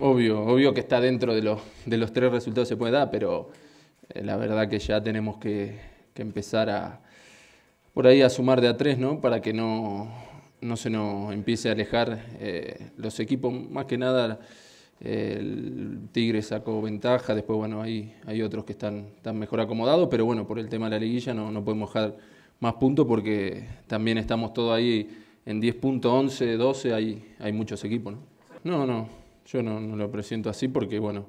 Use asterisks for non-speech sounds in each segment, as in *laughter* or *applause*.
obvio, obvio que está dentro de los, de los tres resultados que se puede dar, pero eh, la verdad que ya tenemos que, empezar a por ahí a sumar de a tres, ¿no? Para que no, no se nos empiece a alejar eh, los equipos, más que nada. El Tigre sacó ventaja, después bueno, hay, hay otros que están, mejor acomodados, pero bueno, por el tema de la liguilla no, no podemos dejar más puntos porque también estamos todos ahí en 10 puntos, 11, 12, hay, hay muchos equipos, ¿no? No, no, yo no, lo presento así porque, bueno,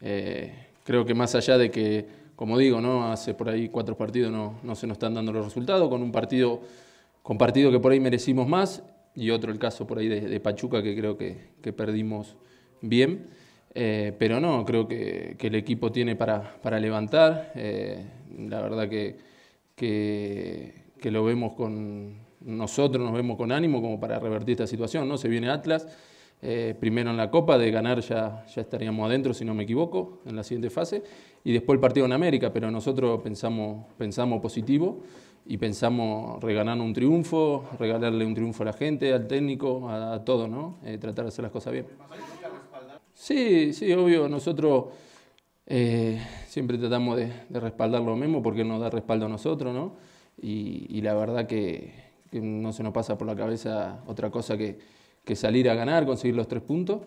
eh, creo que más allá de que, como digo, ¿no? hace por ahí cuatro partidos no, se nos están dando los resultados, con un partido, con partido que por ahí merecimos más y otro el caso por ahí de, Pachuca que creo que, perdimos bien. Eh, pero no, creo que, el equipo tiene para, levantar. Eh, la verdad que, que, lo vemos con nosotros, nos vemos con ánimo como para revertir esta situación. ¿no? Se viene Atlas. Eh, primero en la Copa, de ganar ya, ya estaríamos adentro, si no me equivoco, en la siguiente fase, y después el partido en América, pero nosotros pensamos, pensamos positivo y pensamos regalar un triunfo, regalarle un triunfo a la gente, al técnico, a, todo, ¿no? Eh, tratar de hacer las cosas bien. Sí, sí, obvio, nosotros eh, siempre tratamos de, respaldar lo mismo porque nos da respaldo a nosotros, ¿no? Y, la verdad que no se nos pasa por la cabeza otra cosa que, salir a ganar, conseguir los tres puntos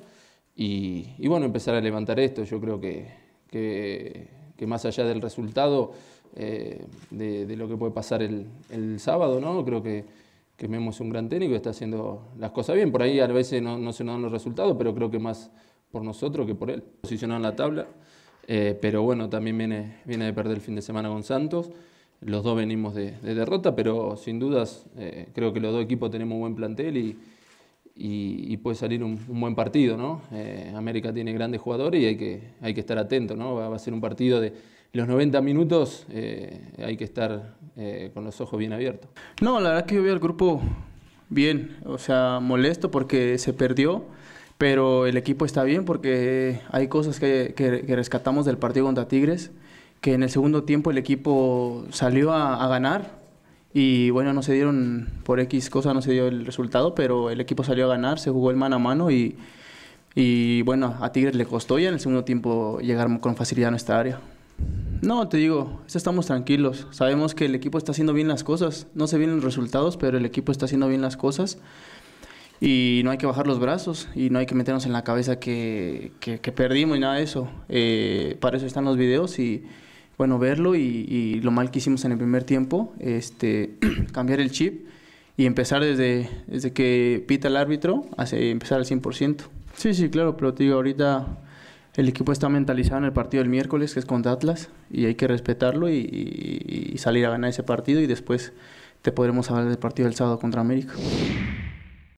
y, bueno, empezar a levantar esto. Yo creo que, más allá del resultado, eh, de, lo que puede pasar el, sábado, ¿no? Creo que, que Memo es un gran técnico, está haciendo las cosas bien. Por ahí a veces no, se nos dan los resultados, pero creo que más por nosotros que por él. Posicionado en la tabla, eh, pero bueno, también viene, viene de perder el fin de semana con Santos. Los dos venimos de, derrota, pero sin dudas eh, creo que los dos equipos tenemos un buen plantel y, y, puede salir un, buen partido, ¿no? Eh, América tiene grandes jugadores y hay que, hay que estar atento, ¿no? Va, a ser un partido de los 90 minutos, eh, hay que estar eh, con los ojos bien abiertos. No, la verdad que yo vi al grupo bien, o sea, molesto porque se perdió, pero el equipo está bien porque hay cosas que, que, rescatamos del partido contra Tigres, que en el segundo tiempo el equipo salió a ganar, y bueno, no se dieron, por X cosa no se dio el resultado, pero el equipo salió a ganar, se jugó el mano a mano y, y bueno, a Tigres le costó ya en el segundo tiempo llegar con facilidad a nuestra área. No, te digo, estamos tranquilos. Sabemos que el equipo está haciendo bien las cosas. No se vienen los resultados, pero el equipo está haciendo bien las cosas. Y no hay que bajar los brazos y no hay que meternos en la cabeza que, perdimos y nada de eso. Eh, para eso están los videos y, bueno, verlo y, lo mal que hicimos en el primer tiempo, este, *clears throat* cambiar el chip y empezar desde, desde que pita el árbitro, hace empezar al 100%. Sí, sí, claro, pero te digo, ahorita el equipo está mentalizado en el partido del miércoles, que es contra Atlas, y hay que respetarlo y salir a ganar ese partido y después te podremos hablar del partido del sábado contra América.